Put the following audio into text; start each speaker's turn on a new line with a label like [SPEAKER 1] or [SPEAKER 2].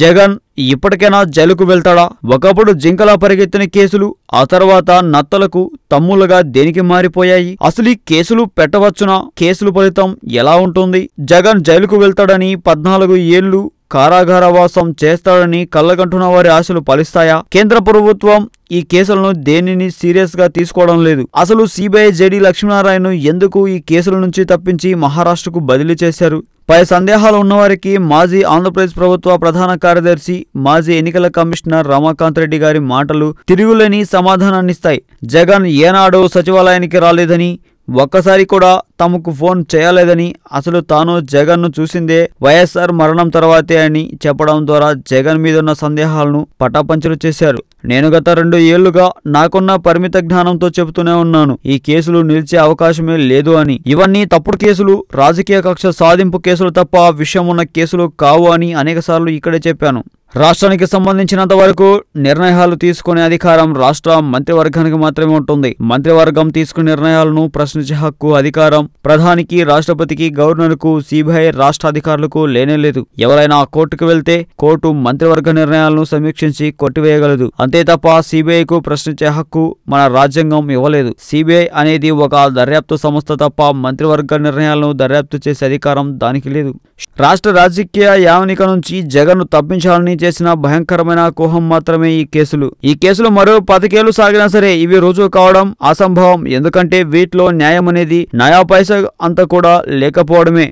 [SPEAKER 1] జగన్ ఇప్పటికైనా జైలుకు వెళ్తాడా ఒకప్పుడు జింకలా పరిగెత్తిన కేసులు ఆ తర్వాత నత్తలకు తమ్ములుగా దేనికి మారిపోయాయి అసలు ఈ కేసులు పెట్టవచ్చునా కేసుల ఫలితం ఎలా ఉంటుంది జగన్ జైలుకు వెళ్తాడని పద్నాలుగు ఏళ్లు కారాగారవాసం చేస్తాడని కళ్ళగంటున్న వారి ఆశలు ఫలిస్తాయా కేంద్ర ప్రభుత్వం ఈ కేసులను దేనిని సీరియస్ గా తీసుకోవడం లేదు అసలు సిబిఐ జేడి లక్ష్మీనారాయణ ఎందుకు ఈ కేసుల నుంచి తప్పించి మహారాష్ట్రకు బదిలీ చేశారు పై సందేహాలు ఉన్నవారికి మాజీ ఆంధ్రప్రదేశ్ ప్రభుత్వ ప్రధాన కార్యదర్శి మాజీ ఎన్నికల కమిషనర్ రమాకాంత్ రెడ్డి గారి మాటలు తిరుగులేని సమాధానాన్నిస్తాయి జగన్ ఏనాడో సచివాలయానికి రాలేదని ఒక్కసారి కూడా తమకు ఫోన్ చేయలేదని అసలు తాను జగన్ను చూసిందే వైఎస్ఆర్ మరణం తర్వాతే అని చెప్పడం ద్వారా జగన్ మీదున్న సందేహాలను పటాపంచలు చేశారు నేను గత రెండు ఏళ్లుగా నాకున్న పరిమిత జ్ఞానంతో చెబుతూనే ఉన్నాను ఈ కేసులు నిలిచే అవకాశమే లేదు అని ఇవన్నీ తప్పుడు కేసులు రాజకీయ కక్ష సాధింపు కేసులు తప్ప విషయం ఉన్న కేసులు కావు అని అనేకసార్లు ఇక్కడే చెప్పాను రాష్ట్రానికి సంబంధించినంత వరకు నిర్ణయాలు తీసుకునే అధికారం రాష్ట్ర మంత్రివర్గానికి మాత్రమే ఉంటుంది మంత్రివర్గం తీసుకునే నిర్ణయాలను ప్రశ్నించే హక్కు అధికారం ప్రధానికి రాష్ట్రపతికి గవర్నర్కు సిబిఐ రాష్ట్ర అధికారులకు లేనేలేదు ఎవరైనా కోర్టుకు వెళ్తే కోర్టు మంత్రివర్గ నిర్ణయాలను సమీక్షించి కొట్టివేయగలదు అంతే తప్ప సిబిఐకు ప్రశ్నించే హక్కు మన రాజ్యాంగం ఇవ్వలేదు సిబిఐ అనేది ఒక దర్యాప్తు సంస్థ తప్ప మంత్రివర్గ నిర్ణయాలను దర్యాప్తు చేసే అధికారం దానికి లేదు రాష్ట్ర రాజకీయ యావనిక నుంచి జగన్ను తప్పించాలని చేసిన భయంకరమైన కోహం మాత్రమే ఈ కేసులు ఈ కేసులు మరో పదకేళ్లు సాగినా సరే ఇవి రుజువు కావడం అసంభవం ఎందుకంటే వీటిలో న్యాయం అనేది నయా పైస అంత కూడా లేకపోవడమే